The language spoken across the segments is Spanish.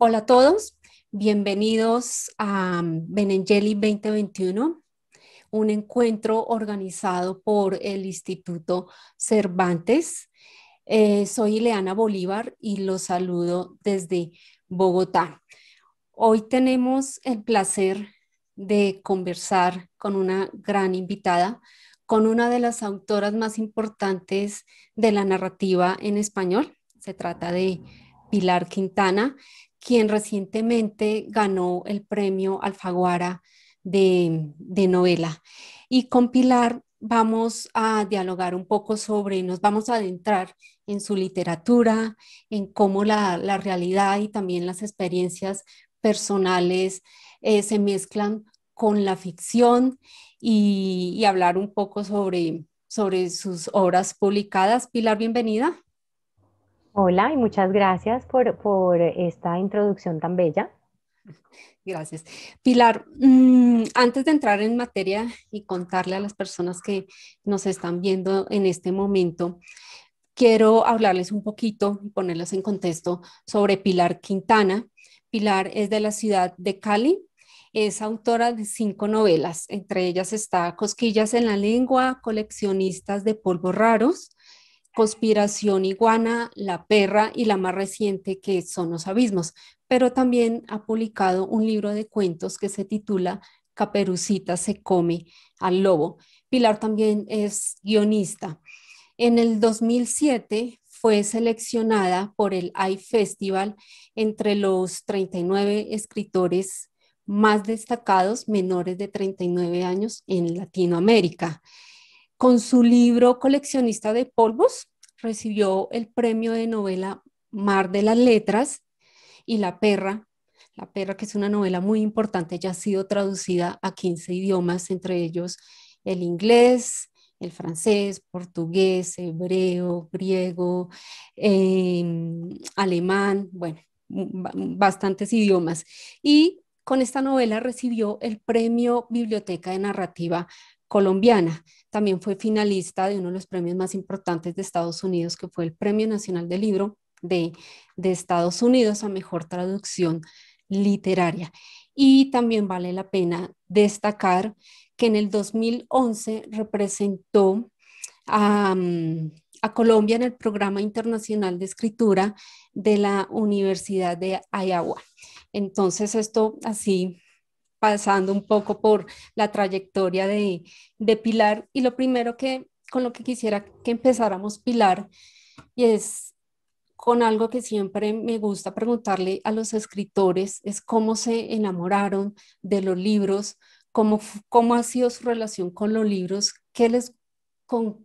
Hola a todos, bienvenidos a um, Benengeli 2021, un encuentro organizado por el Instituto Cervantes. Eh, soy Ileana Bolívar y los saludo desde Bogotá. Hoy tenemos el placer de conversar con una gran invitada, con una de las autoras más importantes de la narrativa en español. Se trata de Pilar Quintana, quien recientemente ganó el premio Alfaguara de, novela. Y con Pilar vamos a dialogar un poco sobre, nos vamos a adentrar en su literatura, en cómo la, realidad y también las experiencias personales eh, se mezclan con la ficción y, hablar un poco sobre, sobre sus obras publicadas. Pilar, bienvenida. Hola y muchas gracias por, esta introducción tan bella. Gracias. Pilar, mm, antes de entrar en materia y contarle a las personas que nos están viendo en este momento, quiero hablarles un poquito y ponerlas en contexto sobre Pilar Quintana. Pilar es de la ciudad de Cali, es autora de cinco novelas, entre ellas está Cosquillas en la lengua, Coleccionistas de polvos raros, Conspiración Iguana, La Perra y la más reciente que son Los Abismos, pero también ha publicado un libro de cuentos que se titula Caperucita se come al lobo. Pilar también es guionista. En el 2007 fue seleccionada por el AI Festival entre los 39 escritores más destacados menores de 39 años en Latinoamérica. Con su libro Coleccionista de Polvos, recibió el premio de novela Mar de las Letras y La Perra. La Perra, que es una novela muy importante, ya ha sido traducida a 15 idiomas, entre ellos el inglés, el francés, portugués, hebreo, griego, em, alemán, bueno, bastantes idiomas. Y con esta novela recibió el premio Biblioteca de Narrativa colombiana. También fue finalista de uno de los premios más importantes de Estados Unidos, que fue el Premio Nacional de Libro de, Estados Unidos a Mejor Traducción Literaria. Y también vale la pena destacar que en el 2011 representó a, mm, a, Colombia en el programa internacional de escritura de la Universidad de Iowa. Entonces, esto así pasando un poco por la trayectoria de, Pilar. Y lo primero que con lo que quisiera que empezáramos, Pilar, y es con algo que siempre me gusta preguntarle a los escritores, es cómo se enamoraron de los libros, cómo, cómo ha sido su relación con los libros, qué les, como,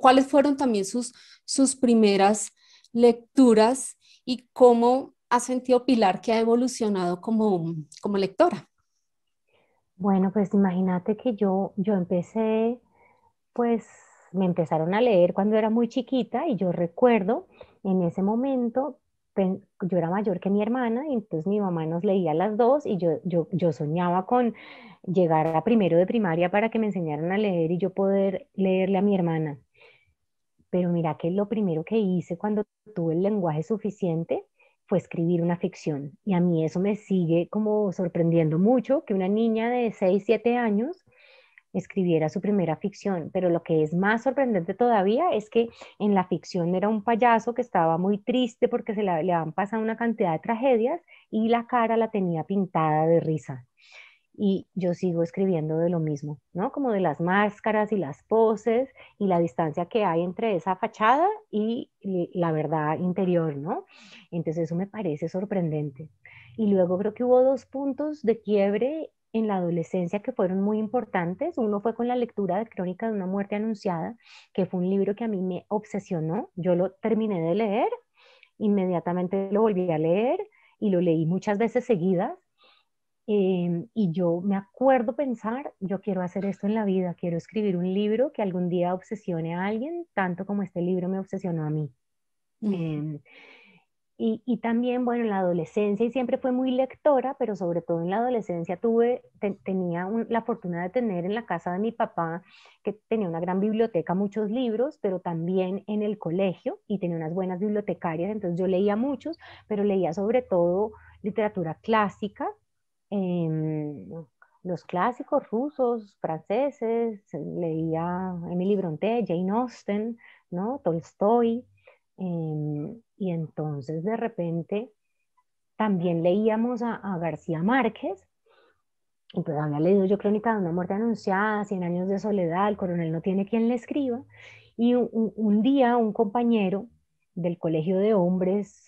cuáles fueron también sus, sus primeras lecturas y cómo ha sentido Pilar que ha evolucionado como lectora. Bueno, pues imagínate que yo, yo empecé, pues me empezaron a leer cuando era muy chiquita y yo recuerdo en ese momento, yo era mayor que mi hermana y entonces mi mamá nos leía a las dos y yo, yo, yo soñaba con llegar a primero de primaria para que me enseñaran a leer y yo poder leerle a mi hermana. Pero mira que lo primero que hice cuando tuve el lenguaje suficiente escribir una ficción. Y a mí eso me sigue como sorprendiendo mucho que una niña de 6, 7 años escribiera su primera ficción. Pero lo que es más sorprendente todavía es que en la ficción era un payaso que estaba muy triste porque se le, le han pasado una cantidad de tragedias y la cara la tenía pintada de risa y yo sigo escribiendo de lo mismo, ¿no? Como de las máscaras y las poses y la distancia que hay entre esa fachada y la verdad interior, ¿no? Entonces eso me parece sorprendente. Y luego creo que hubo dos puntos de quiebre en la adolescencia que fueron muy importantes. Uno fue con la lectura de Crónica de una muerte anunciada, que fue un libro que a mí me obsesionó. Yo lo terminé de leer, inmediatamente lo volví a leer y lo leí muchas veces seguidas Em, y yo me acuerdo pensar, yo quiero hacer esto en la vida, quiero escribir un libro que algún día obsesione a alguien, tanto como este libro me obsesionó a mí. Em, y, también, bueno, en la adolescencia, y siempre fue muy lectora, pero sobre todo en la adolescencia tuve, tenía la fortuna de tener en la casa de mi papá, que tenía una gran biblioteca, muchos libros, pero también en el colegio, y tenía unas buenas bibliotecarias, entonces yo leía muchos, pero leía sobre todo literatura clásica, Em, los clásicos rusos, franceses, leía Emily Bronte, Jane Austen, ¿no? Tolstoy, em, y entonces de repente también leíamos a, García Márquez, y pues había leído yo Crónica de una muerte anunciada, Cien años de soledad, el coronel no tiene quien le escriba, y un, un día un compañero del colegio de hombres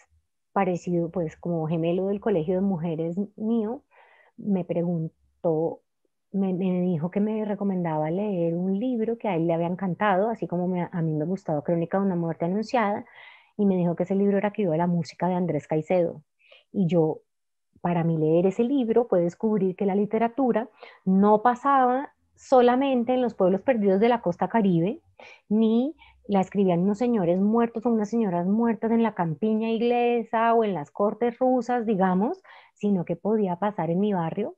parecido, pues como gemelo del colegio de mujeres mío, me preguntó, me, dijo que me recomendaba leer un libro que a él le había encantado, así como a mí me ha gustado Crónica de una muerte anunciada, y me dijo que ese libro era que iba a la música de Andrés Caicedo. Y yo, para mí leer ese libro, fue descubrir que la literatura no pasaba solamente en los pueblos perdidos de la costa caribe, ni la escribían unos señores muertos o unas señoras muertas en la campiña inglesa o en las cortes rusas, digamos, sino que podía pasar en mi barrio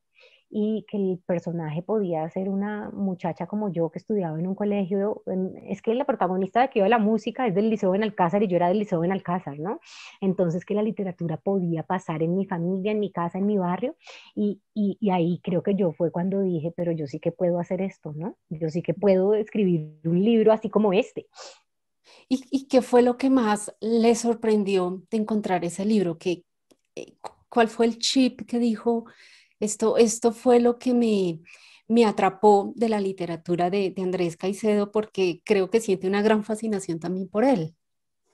y que el personaje podía ser una muchacha como yo que estudiaba en un colegio. es que la protagonista de que iba la música es del Liceo en Alcázar y yo era del Liceo en Alcázar, ¿no? Entonces que la literatura podía pasar en mi familia, en mi casa, en mi barrio. Y, ahí creo que yo fue cuando dije, pero yo sí que puedo hacer esto, ¿no? Yo sí que puedo escribir un libro así como este. ¿Y, y qué fue lo que más le sorprendió de encontrar ese libro? que eh, cuál fue el chip que dijo, esto, esto fue lo que me, me atrapó de la literatura de, Andrés Caicedo porque creo que siente una gran fascinación también por él.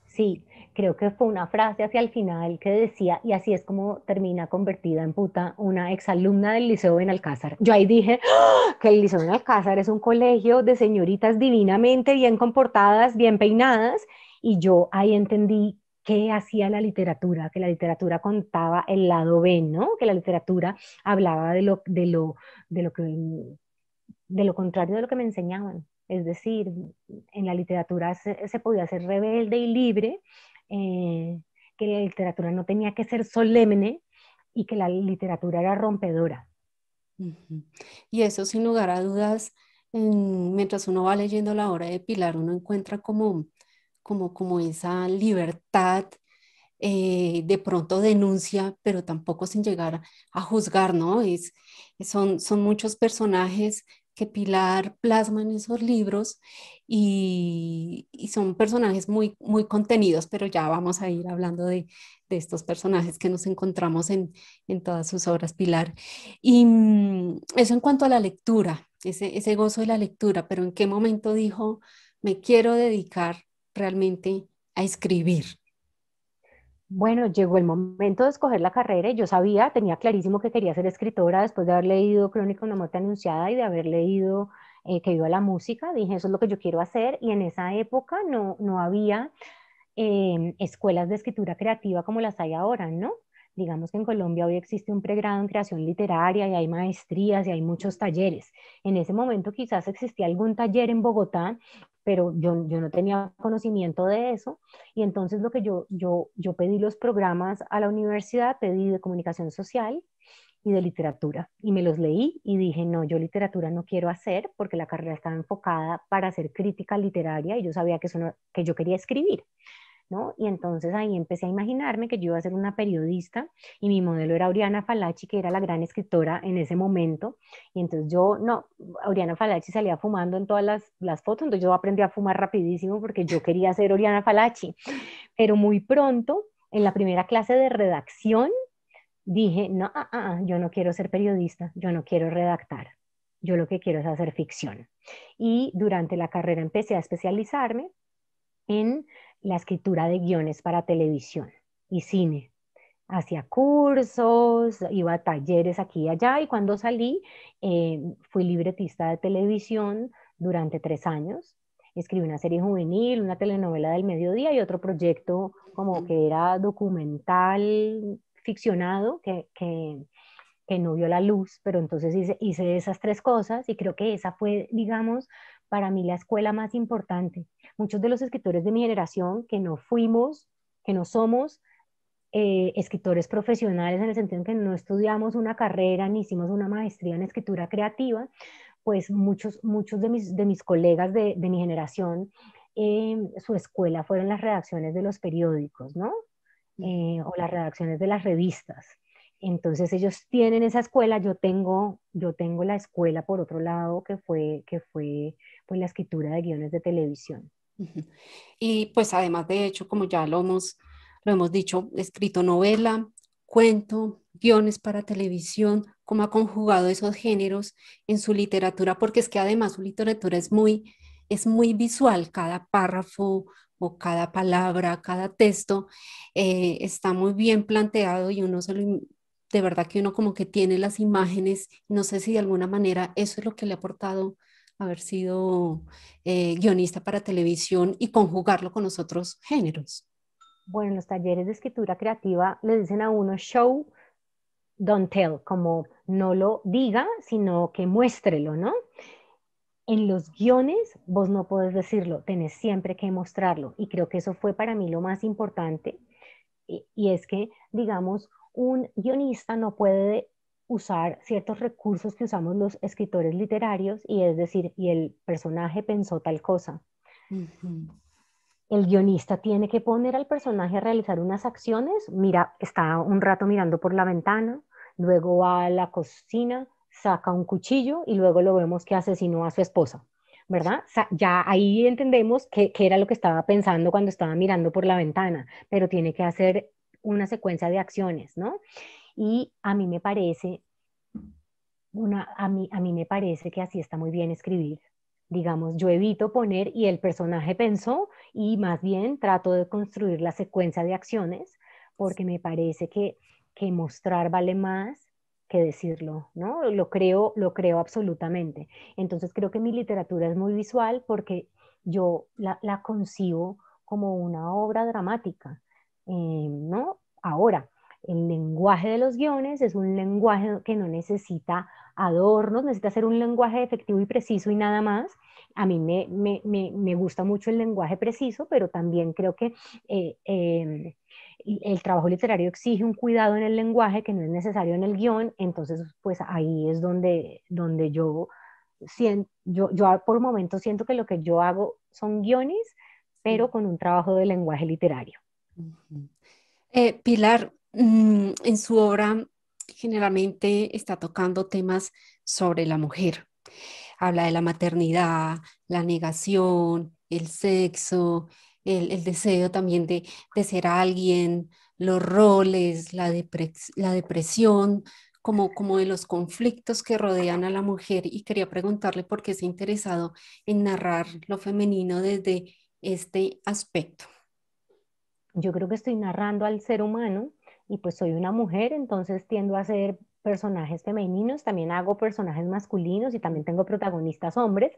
Sí, creo que fue una frase hacia el final que decía, y así es como termina convertida en puta una exalumna del Liceo Benalcázar. Alcázar. Yo ahí dije ¡Ah! que el Liceo Benalcázar Alcázar es un colegio de señoritas divinamente bien comportadas, bien peinadas, y yo ahí entendí qué hacía la literatura, que la literatura contaba el lado B, ¿no? Que la literatura hablaba de lo, de lo, de lo, que, mm, de lo contrario de lo que me enseñaban. Es decir, en la literatura se, podía ser rebelde y libre, eh, que la literatura no tenía que ser solemne y que la literatura era rompedora. Y eso sin lugar a dudas, mientras uno va leyendo la obra de Pilar, uno encuentra como como, esa libertad eh, de pronto denuncia, pero tampoco sin llegar a juzgar, ¿no? Es, son, son muchos personajes que Pilar plasma en esos libros y, son personajes muy, muy contenidos, pero ya vamos a ir hablando de, estos personajes que nos encontramos en, todas sus obras, Pilar. Y mm, eso en cuanto a la lectura, ese, ese gozo de la lectura, pero en qué momento dijo, me quiero dedicar realmente a escribir? Bueno, llegó el momento de escoger la carrera y yo sabía, tenía clarísimo que quería ser escritora después de haber leído Crónica una muerte anunciada y de haber leído eh, que que a la música. Dije, eso es lo que yo quiero hacer y en esa época no, no había eh, escuelas de escritura creativa como las hay ahora, ¿no? Digamos que en Colombia hoy existe un pregrado en creación literaria y hay maestrías y hay muchos talleres. En ese momento quizás existía algún taller en Bogotá pero yo, no tenía conocimiento de eso. Y entonces lo que yo, yo, yo pedí los programas a la universidad, pedí de comunicación social y de literatura. Y me los leí y dije, no, yo literatura no quiero hacer porque la carrera estaba enfocada para hacer crítica literaria y yo sabía que, eso no, que yo quería escribir. Y entonces ahí empecé a imaginarme que yo iba a ser una periodista y mi modelo era Oriana Falachi, que era la gran escritora en ese momento. Y entonces yo, no, Oriana Falachi salía fumando en todas las, las fotos, entonces yo aprendí a fumar rapidísimo porque yo quería ser Oriana Falachi. Pero muy pronto, en la primera clase de redacción, dije, no, ah, ah, ah, yo no quiero ser periodista, yo no quiero redactar, yo lo que quiero es hacer ficción. Y durante la carrera empecé a especializarme en la escritura de guiones para televisión y cine. Hacía cursos, iba a talleres aquí y allá y cuando salí eh, fui libretista de televisión durante tres años. Escribí una serie juvenil, una telenovela del mediodía y otro proyecto como que era documental ficcionado que, no vio la luz, pero entonces hice, hice esas tres cosas y creo que esa fue, digamos, para mí la escuela más importante. Muchos de los escritores de mi generación que no fuimos, que no somos eh, escritores profesionales en el sentido en que no estudiamos una carrera ni hicimos una maestría en escritura creativa, pues muchos, muchos de, mis, colegas de, mi generación, em, su escuela fueron las redacciones de los periódicos, ¿no? Eh, o las redacciones de las revistas. Entonces ellos tienen esa escuela, yo tengo, yo tengo la escuela por otro lado que fue, que fue pues, la escritura de guiones de televisión. Y pues además de hecho, como ya lo hemos, lo hemos dicho, escrito novela, cuento, guiones para televisión, como ha conjugado esos géneros en su literatura, porque es que además su literatura es muy, es muy visual, cada párrafo o cada palabra, cada texto eh, está muy bien planteado y uno se lo, de verdad que uno como que tiene las imágenes, no sé si de alguna manera eso es lo que le ha aportado haber sido eh, guionista para televisión y conjugarlo con los otros géneros. Bueno, los talleres de escritura creativa le dicen a uno show, don't tell, como no lo diga, sino que muéstrelo, ¿no? En los guiones vos no podés decirlo, tenés siempre que mostrarlo. Y creo que eso fue para mí lo más importante. y es que, digamos, un guionista no puede usar ciertos recursos que usamos los escritores literarios y es decir, y el personaje pensó tal cosa. El guionista tiene que poner al personaje a realizar unas acciones, mira, está un rato mirando por la ventana, luego va a la cocina, saca un cuchillo y luego lo vemos que asesinó a su esposa, ¿verdad? ya ahí entendemos qué, qué era lo que estaba pensando cuando estaba mirando por la ventana, pero tiene que hacer una secuencia de acciones, ¿no? Y a mí me parece, una, a, mí, a mí me parece que así está muy bien escribir. Digamos, yo evito poner y el personaje pensó y más bien trato de construir la secuencia de acciones porque me parece que, que mostrar vale más que decirlo, ¿no? Lo creo, lo creo absolutamente. Entonces creo que mi literatura es muy visual porque yo la concibo como una obra dramática. Eh, ¿no? Ahora, el lenguaje de los guiones es un lenguaje que no necesita adornos, necesita ser un lenguaje efectivo y preciso y nada más. A mí me, gusta mucho el lenguaje preciso, pero también creo que eh, em, el trabajo literario exige un cuidado en el lenguaje que no es necesario en el guión, entonces pues ahí es donde, donde yo, siento, yo, yo por momentos siento que lo que yo hago son guiones, pero con un trabajo de lenguaje literario. Eh, Pilar, mm, en su obra generalmente está tocando temas sobre la mujer. Habla de la maternidad, la negación, el sexo, el, deseo también de, ser alguien, los roles, la, depresión, como, como, de los conflictos que rodean a la mujer. Y quería preguntarle por qué se ha interesado en narrar lo femenino desde este aspecto yo creo que estoy narrando al ser humano y pues soy una mujer, entonces tiendo a hacer personajes femeninos, también hago personajes masculinos y también tengo protagonistas hombres,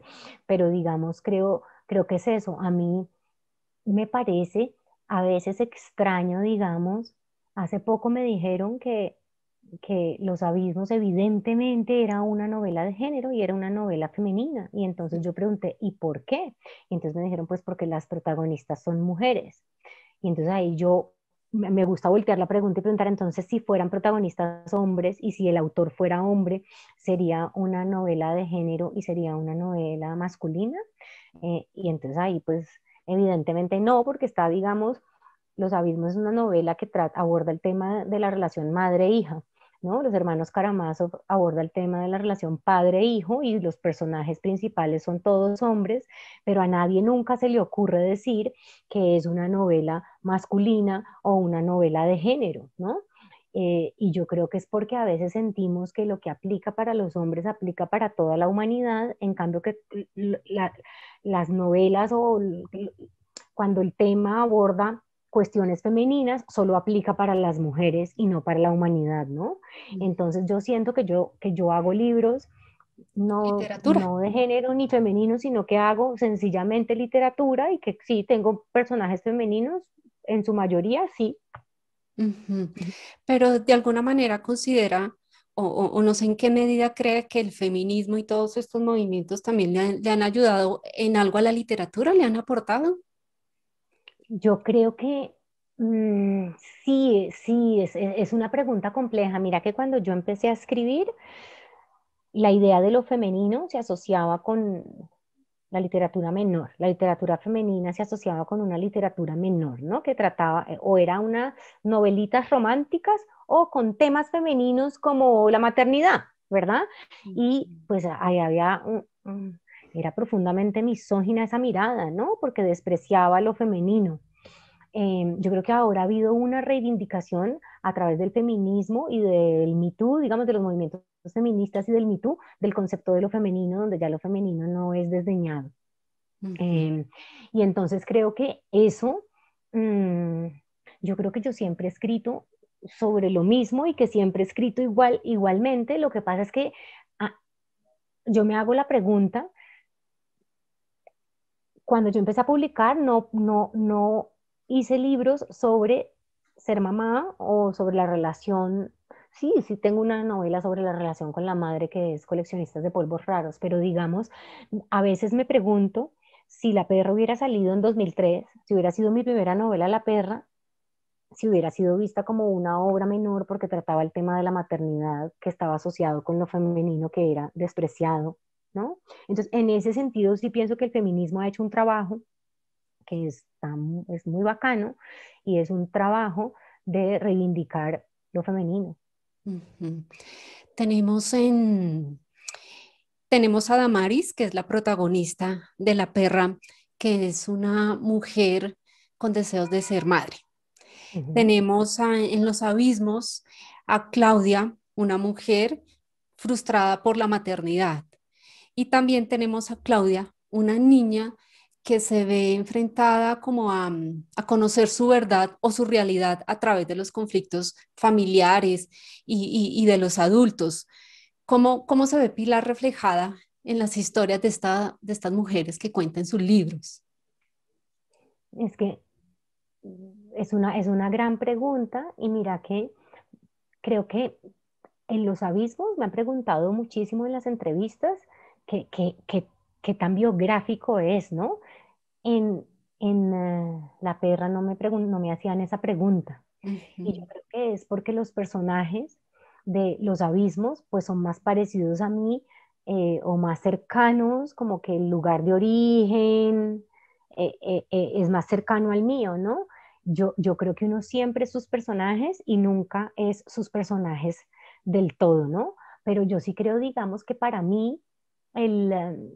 pero digamos, creo, creo que es eso. A mí me parece a veces extraño, digamos, hace poco me dijeron que, que Los Abismos evidentemente era una novela de género y era una novela femenina. Y entonces yo pregunté, ¿y por qué? Y entonces me dijeron, pues porque las protagonistas son mujeres. Y entonces ahí yo me gusta voltear la pregunta y preguntar entonces si fueran protagonistas hombres y si el autor fuera hombre, ¿sería una novela de género y sería una novela masculina? Eh, y entonces ahí pues evidentemente no, porque está, digamos, Los Abismos es una novela que trata, aborda el tema de la relación madre-hija. Los hermanos Karamazov aborda el tema de la relación padre-hijo y los personajes principales son todos hombres, pero a nadie nunca se le ocurre decir que es una novela masculina o una novela de género, ¿no? Eh, y yo creo que es porque a veces sentimos que lo que aplica para los hombres aplica para toda la humanidad, en cambio que las novelas o cuando el tema aborda cuestiones femeninas solo aplica para las mujeres y no para la humanidad, ¿no? Mm. Entonces yo siento que yo, que yo hago libros no, de género ni femenino, sino que hago sencillamente literatura y que sí, tengo personajes femeninos, en su mayoría sí. Pero de alguna manera considera, o, no sé en qué medida cree que el feminismo y todos estos movimientos también le han ayudado en algo a la literatura, le han aportado yo creo que mm, sí, sí, e, es, una pregunta compleja. Mira que cuando yo empecé a escribir, la idea de lo femenino se asociaba con la literatura menor. La literatura femenina se asociaba con una literatura menor, ¿no? Que trataba, eh, o era unas novelitas románticas o con temas femeninos como la maternidad, ¿verdad? Y pues ahí había un era profundamente misógina esa mirada, ¿no? Porque despreciaba lo femenino. Em, yo creo que ahora ha habido una reivindicación a través del feminismo y del Me digamos, de los movimientos feministas y del Me del concepto de lo femenino, donde ya lo femenino no es desdeñado. Em, y entonces creo que eso, mm, yo creo que yo siempre he escrito sobre lo mismo y que siempre he escrito igual, igualmente. Lo que pasa es que ah, yo me hago la pregunta cuando yo empecé a publicar, no, no, no hice libros sobre ser mamá o sobre la relación. Sí, sí tengo una novela sobre la relación con la madre que es coleccionista de polvos raros, pero digamos, a veces me pregunto si La perra hubiera salido en 2003, si hubiera sido mi primera novela La perra, si hubiera sido vista como una obra menor porque trataba el tema de la maternidad que estaba asociado con lo femenino que era despreciado entonces, en ese sentido, sí pienso que el feminismo ha hecho un trabajo que es, muy bacano y es un trabajo de reivindicar lo femenino. Tenemos a Damaris, que es la protagonista de La perra, que es una mujer con deseos de ser madre. Tenemos en los abismos a Claudia, una mujer frustrada por la maternidad. Y también tenemos a Claudia, una niña que se ve enfrentada como mm, a, conocer su verdad o su realidad a través de los conflictos familiares y, de los adultos. ¿Cómo, se ve Pilar reflejada en las historias de, de estas mujeres que cuentan sus libros? Es que es una, es una gran pregunta y mira que creo que en los abismos me han preguntado muchísimo en las entrevistas qué tan biográfico es, ¿no? En, ah, La perra no me, hacían esa pregunta. Y yo creo que es porque los personajes de los abismos pues son más parecidos a mí eh, o más cercanos, como que el lugar de origen eh, eh, es más cercano al mío, ¿no? Yo, yo creo que uno siempre es sus personajes y nunca es sus personajes del todo, ¿no? Pero yo sí creo, digamos, que para mí Em,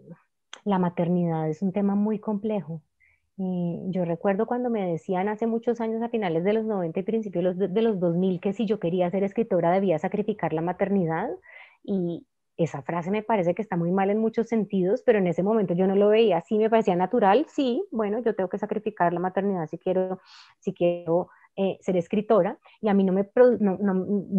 la maternidad es un tema muy complejo. Eh, yo recuerdo cuando me decían hace muchos años, a finales de los 90 y principios de, los 2000, que si yo quería ser escritora debía sacrificar la maternidad. Y esa frase me parece que está muy mal en muchos sentidos, pero en ese momento yo no lo veía Sí me parecía natural. Sí, bueno, yo tengo que sacrificar la maternidad si quiero, si quiero eh, ser escritora. Y a mí no me,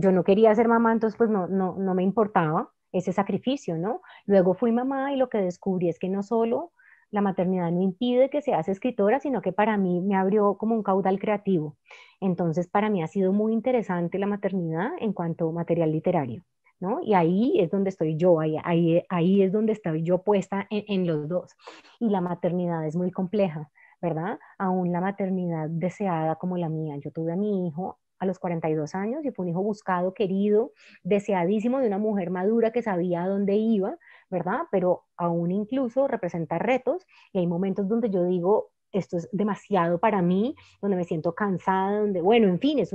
yo no quería ser mamá, entonces pues no, no, no me importaba ese sacrificio, ¿no? Luego fui mamá y lo que descubrí es que no solo la maternidad no impide que se seas escritora, sino que para mí me abrió como un caudal creativo. Entonces, para mí ha sido muy interesante la maternidad en cuanto a material literario, ¿no? Y ahí es donde estoy yo, ahí, es donde estoy yo puesta en, en los dos. Y la maternidad es muy compleja, ¿verdad? Aún la maternidad deseada como la mía. Yo tuve a mi hijo a los 42 años y fue un hijo buscado, querido, deseadísimo de una mujer madura que sabía dónde iba, ¿verdad? Pero aún incluso representa retos y hay momentos donde yo digo, esto es demasiado para mí, donde me siento cansada, donde, bueno, en fin, es,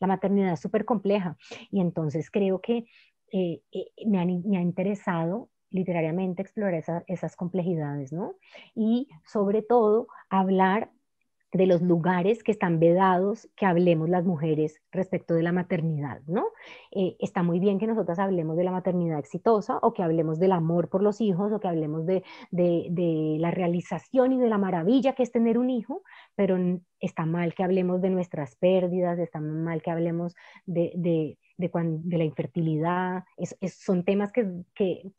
la maternidad es súper compleja. Y entonces creo que eh, eh, me, ha interesado literariamente explorar esas complejidades, ¿no? Y sobre todo hablar de los lugares que están vedados que hablemos las mujeres respecto de la maternidad, ¿no? Eh, está muy bien que nosotras hablemos de la maternidad exitosa o que hablemos del amor por los hijos o que hablemos de, la realización y de la maravilla que es tener un hijo, pero está mal que hablemos de nuestras pérdidas, está mal que hablemos de, de la infertilidad, son temas que,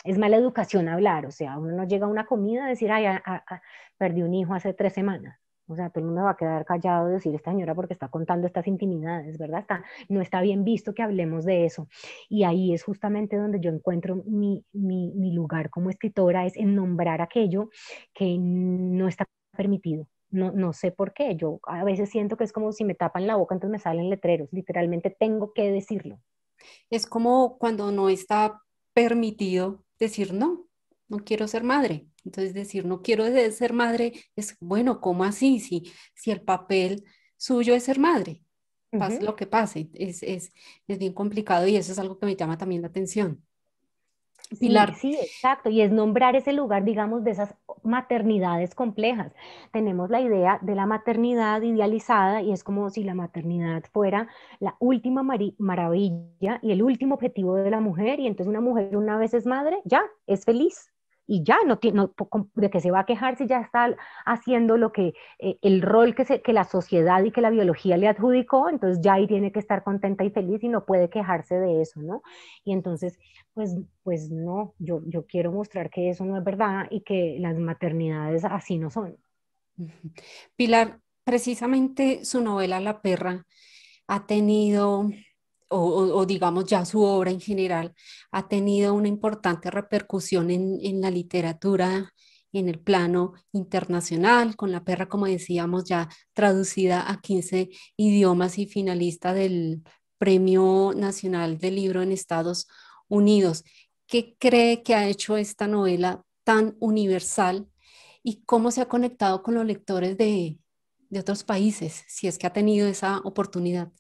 es mala educación hablar, o sea, uno no llega a una comida a decir, ay, perdí un hijo hace tres semanas, o sea, todo el mundo va a quedar callado de decir esta señora porque está contando estas intimidades, ¿verdad? Está, no está bien visto que hablemos de eso. Y ahí es justamente donde yo encuentro mi, mi, lugar como escritora, es en nombrar aquello que no está permitido. No, no, sé por qué. Yo a veces siento que es como si me tapan la boca, entonces me salen letreros. Literalmente tengo que decirlo. Es como cuando no está permitido decir no no quiero ser madre. Entonces decir, no quiero ser madre es, bueno, ¿cómo así? Si, si el papel suyo es ser madre, pase lo que pase, es, es, bien complicado y eso es algo que me llama también la atención. Pilar. sí, exacto, y es nombrar ese lugar, digamos, de esas maternidades complejas. Tenemos la idea de la maternidad idealizada y es como si la maternidad fuera la última maravilla y el último objetivo de la mujer y entonces una mujer una vez es madre, ya, es feliz y ya, no, no, de que se va a quejar si ya está haciendo lo que, eh, el rol que, se, que la sociedad y que la biología le adjudicó, entonces ya ahí tiene que estar contenta y feliz y no puede quejarse de eso, ¿no? Y entonces, pues, pues no, yo, yo quiero mostrar que eso no es verdad y que las maternidades así no son. Pilar, precisamente su novela La perra ha tenido o, digamos ya su obra en general ha tenido una importante repercusión en, la literatura en el plano internacional, con la perra, como decíamos, ya traducida a 15 idiomas y finalista del Premio Nacional del Libro en Estados Unidos. ¿Qué cree que ha hecho esta novela tan universal y cómo se ha conectado con los lectores de otros países, si es que ha tenido esa oportunidad?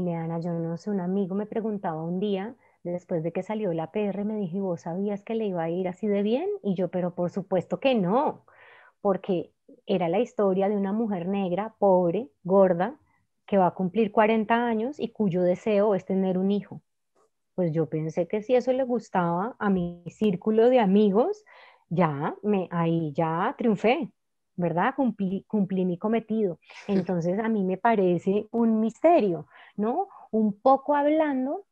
Leana, yo no sé, un amigo me preguntaba un día, después de que salió la PR, me dije vos sabías que le iba a ir así de bien? Y yo, pero por supuesto que no, porque era la historia de una mujer negra, pobre, gorda, que va a cumplir 40 años y cuyo deseo es tener un hijo. Pues yo pensé que si eso le gustaba a mi círculo de amigos, ya, me, ahí ya triunfé. ¿verdad? Cumplí, mi cometido. Entonces a mí me parece un misterio, ¿no? Un poco hablando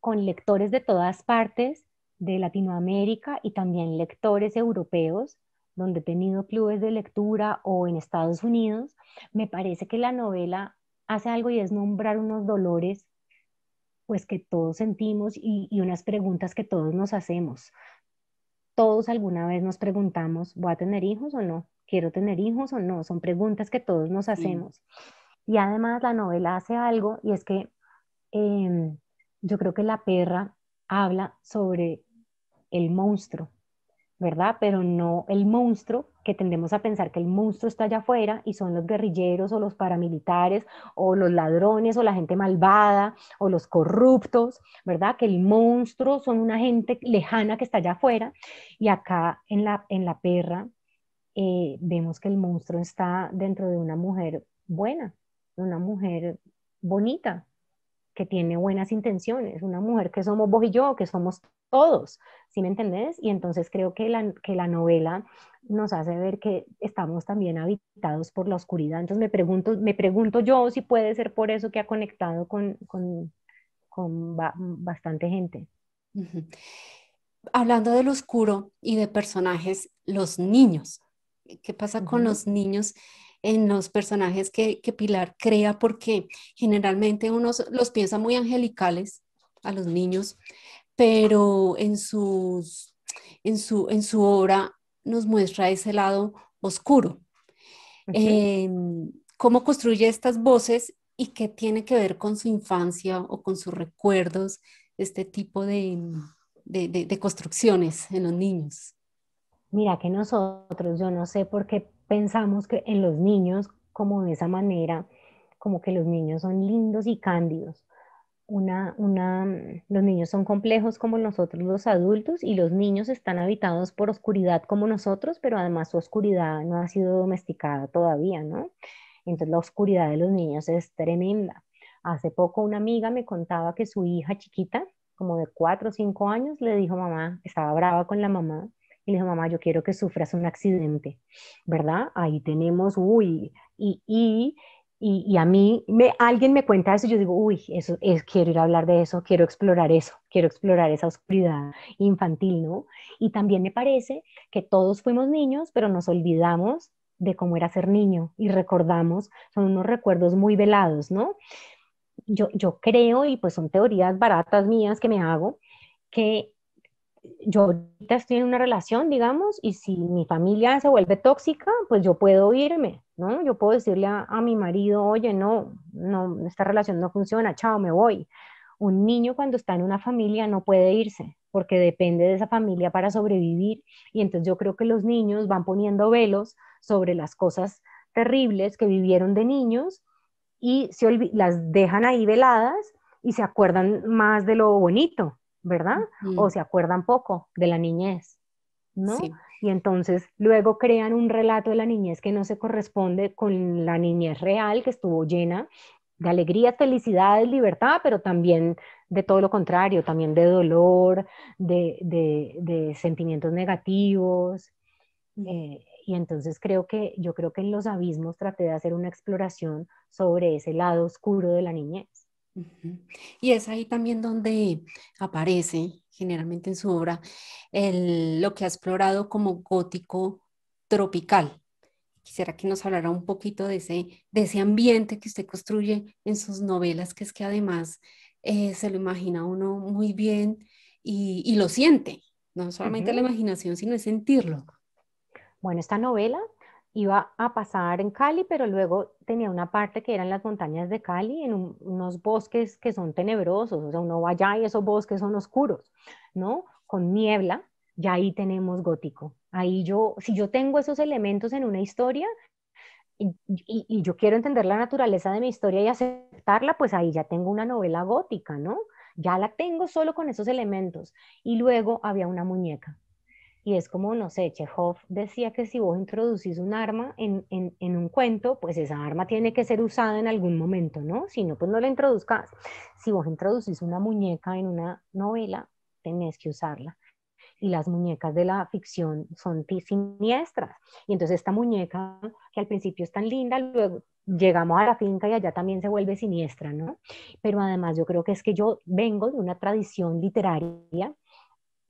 con lectores de todas partes de Latinoamérica y también lectores europeos, donde he tenido clubes de lectura o en Estados Unidos, me parece que la novela hace algo y es nombrar unos dolores pues que todos sentimos y, y unas preguntas que todos nos hacemos. Todos alguna vez nos preguntamos, ¿voy a tener hijos o no? ¿Quiero tener hijos o no? Son preguntas que todos nos hacemos. Y además la novela hace algo y es que em, yo creo que la perra habla sobre el monstruo, ¿verdad? Pero no el monstruo que tendemos a pensar que el monstruo está allá afuera y son los guerrilleros o los paramilitares o los ladrones o la gente malvada o los corruptos, ¿verdad? Que el monstruo son una gente lejana que está allá afuera y acá en la, en la perra eh, vemos que el monstruo está dentro de una mujer buena, una mujer bonita, que tiene buenas intenciones, una mujer que somos vos y yo, que somos todos, ¿sí me entendés? Y entonces creo que la, novela nos hace ver que estamos también habitados por la oscuridad. Entonces me pregunto, me pregunto yo si puede ser por eso que ha conectado con, con, bastante gente. Hablando del oscuro y de personajes, los niños qué pasa con los niños en los personajes que, Pilar crea, porque generalmente uno los piensa muy angelicales a los niños, pero en, sus, en, su, obra nos muestra ese lado oscuro. Em, cómo construye estas voces y qué tiene que ver con su infancia o con sus recuerdos, este tipo de, de construcciones en los niños mira que nosotros, yo no sé por qué pensamos que en los niños como de esa manera, como que los niños son lindos y cándidos. Una, una, los niños son complejos como nosotros los adultos y los niños están habitados por oscuridad como nosotros, pero además su oscuridad no ha sido domesticada todavía, ¿no? Entonces la oscuridad de los niños es tremenda. Hace poco una amiga me contaba que su hija chiquita, como de cuatro o cinco años, le dijo mamá, estaba brava con la mamá, y le dijo, mamá, yo quiero que sufras un accidente, ¿verdad? Ahí tenemos, uy, y, a mí, me, alguien me cuenta eso yo digo, uy, eso es, quiero ir a hablar de eso, quiero explorar eso, quiero explorar esa oscuridad infantil, ¿no? Y también me parece que todos fuimos niños, pero nos olvidamos de cómo era ser niño y recordamos, son unos recuerdos muy velados, ¿no? Yo, yo creo, y pues son teorías baratas mías que me hago, que yo ahorita estoy en una relación, digamos, y si mi familia se vuelve tóxica, pues yo puedo irme, ¿no? Yo puedo decirle a, mi marido, oye, no, no, esta relación no funciona, chao, me voy. Un niño cuando está en una familia no puede irse porque depende de esa familia para sobrevivir y entonces yo creo que los niños van poniendo velos sobre las cosas terribles que vivieron de niños y se las dejan ahí veladas y se acuerdan más de lo bonito, ¿verdad? O se acuerdan poco de la niñez, ¿no? Y entonces luego crean un relato de la niñez que no se corresponde con la niñez real que estuvo llena de alegría, felicidad, libertad, pero también de todo lo contrario, también de dolor, de, de, sentimientos negativos. Eh, y entonces creo que yo creo que en los abismos traté de hacer una exploración sobre ese lado oscuro de la niñez. Y es ahí también donde aparece generalmente en su obra el, lo que ha explorado como gótico tropical. Quisiera que nos hablara un poquito de ese, de ese ambiente que usted construye en sus novelas, que es que además eh, se lo imagina uno muy bien y, lo siente, no solamente la imaginación, sino sentirlo. Bueno, esta novela iba a pasar en Cali, pero luego tenía una parte que eran las montañas de Cali, en unos bosques que son tenebrosos, o sea, uno va allá y esos bosques son oscuros, ¿no? Con niebla, y ahí tenemos gótico. Ahí yo, si yo tengo esos elementos en una historia y yo quiero entender la naturaleza de mi historia y aceptarla, pues ahí ya tengo una novela gótica, ¿no? Ya la tengo solo con esos elementos. Y luego había una muñeca y es como, no sé, Chekhov decía que si vos introducís un arma en, en, en, un cuento, pues esa arma tiene que ser usada en algún momento, ¿no? Si no, pues no la introduzcas. Si vos introducís una muñeca en una novela, tenés que usarla. Y las muñecas de la ficción son siniestras. Y entonces esta muñeca, que al principio es tan linda, luego llegamos a la finca y allá también se vuelve siniestra, ¿no? Pero además yo creo que es que yo vengo de una tradición literaria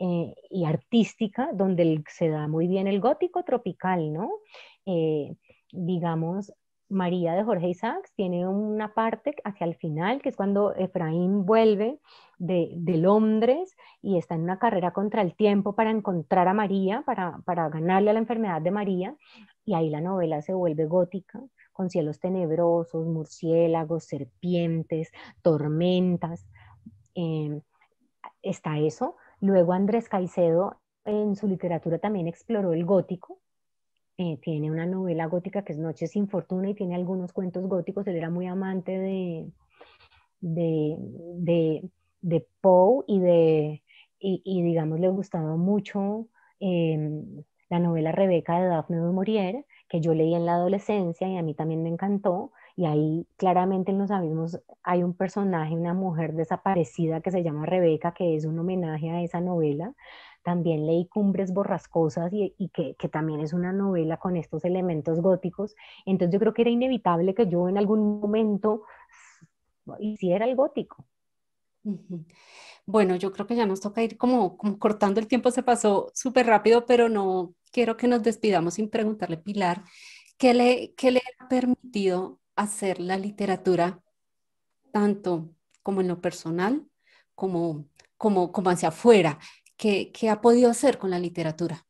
eh, y artística, donde se da muy bien el gótico tropical, ¿no? Eh, digamos, María de Jorge Isaacs tiene una parte hacia el final, que es cuando Efraín vuelve de, Londres y está en una carrera contra el tiempo para encontrar a María, para, ganarle a la enfermedad de María, y ahí la novela se vuelve gótica, con cielos tenebrosos, murciélagos, serpientes, tormentas. Eh, está eso, Luego Andrés Caicedo en su literatura también exploró el gótico. Eh, tiene una novela gótica que es Noches sin Fortuna y tiene algunos cuentos góticos. Él era muy amante de, de, de, Poe y de, y, digamos, le gustaba mucho eh, la novela Rebeca de Daphne de Maurier, que yo leí en la adolescencia y a mí también me encantó y ahí claramente en los abismos hay un personaje, una mujer desaparecida que se llama Rebeca, que es un homenaje a esa novela. También leí Cumbres Borrascosas y, que, también es una novela con estos elementos góticos. Entonces yo creo que era inevitable que yo en algún momento hiciera el gótico. Bueno, yo creo que ya nos toca ir como, como cortando el tiempo, se pasó súper rápido, pero no quiero que nos despidamos sin preguntarle, Pilar, ¿qué le, qué le ha permitido hacer la literatura tanto como en lo personal como, como, como hacia afuera? ¿Qué, ha podido hacer con la literatura?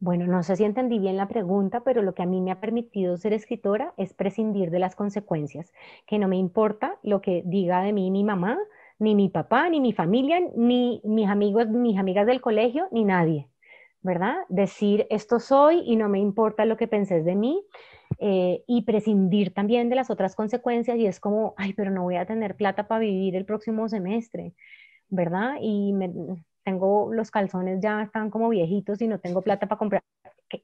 Bueno, no sé si entendí bien la pregunta, pero lo que a mí me ha permitido ser escritora es prescindir de las consecuencias, que no me importa lo que diga de mí mi mamá, ni mi papá, ni mi familia, ni mis amigos, mis amigas del colegio, ni nadie, ¿verdad? Decir esto soy y no me importa lo que penses de mí, eh, y prescindir también de las otras consecuencias y es como, ay, pero no voy a tener plata para vivir el próximo semestre, ¿verdad? Y tengo los calzones ya están como viejitos y no tengo plata para comprar,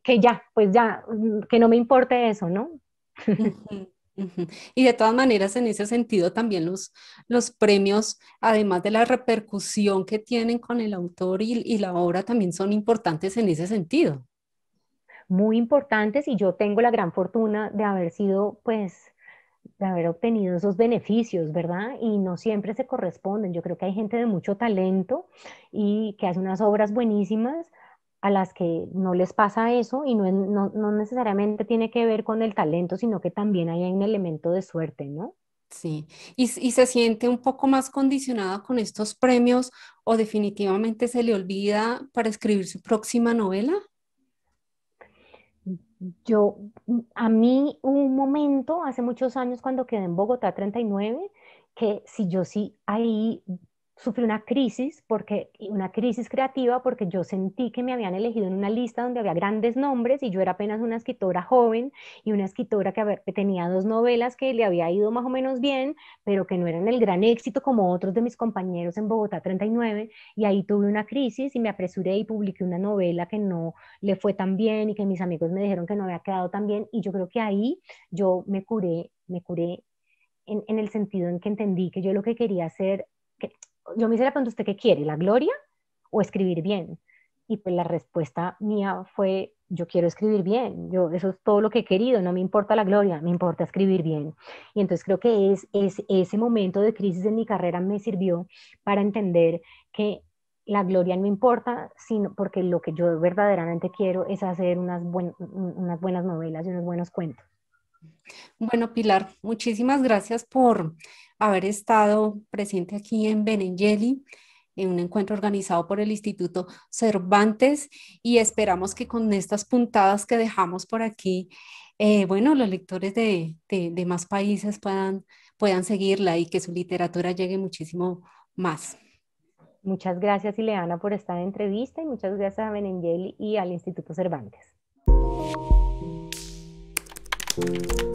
que, ya, pues ya, mm, que no me importe eso, ¿no? Y de todas maneras, en ese sentido, también los, los premios, además de la repercusión que tienen con el autor y la obra, también son importantes en ese sentido muy importantes y yo tengo la gran fortuna de haber sido, pues, de haber obtenido esos beneficios, ¿verdad? Y no siempre se corresponden. Yo creo que hay gente de mucho talento y que hace unas obras buenísimas a las que no les pasa eso y no, necesariamente tiene que ver con el talento, sino que también hay un elemento de suerte, ¿no? Sí, y, se siente un poco más condicionada con estos premios o definitivamente se le olvida para escribir su próxima novela yo, mm, a mí un momento, hace muchos años cuando quedé en Bogotá 39, que si yo sí ahí sufrí una crisis, porque, una crisis creativa, porque yo sentí que me habían elegido en una lista donde había grandes nombres y yo era apenas una escritora joven y una escritora que tenía dos novelas que le había ido más o menos bien, pero que no eran el gran éxito como otros de mis compañeros en Bogotá 39. Y ahí tuve una crisis y me apresuré y publiqué una novela que no le fue tan bien y que mis amigos me dijeron que no había quedado tan bien. Y yo creo que ahí yo me curé, me curé. En, en el sentido en que entendí que yo lo que quería hacer que yo me hice la pregunta, ¿usted qué quiere? ¿La gloria o escribir bien? Y pues la respuesta mía fue, yo quiero escribir bien, yo eso es todo lo que he querido, no me importa la gloria, me importa escribir bien. Y entonces creo que es, es ese momento de crisis en mi carrera me sirvió para entender que la gloria no importa, sino porque lo que yo verdaderamente quiero es hacer unas, unas buenas novelas y unos buenos cuentos. Bueno, Pilar, muchísimas gracias por haber estado presente aquí en Benengeli en un encuentro organizado por el Instituto Cervantes y esperamos que con estas puntadas que dejamos por aquí, eh, bueno, los lectores de, más países puedan, puedan seguirla y que su literatura llegue muchísimo más. Muchas gracias, Ileana, por esta entrevista y muchas gracias a Benengeli y al Instituto Cervantes. Thank you.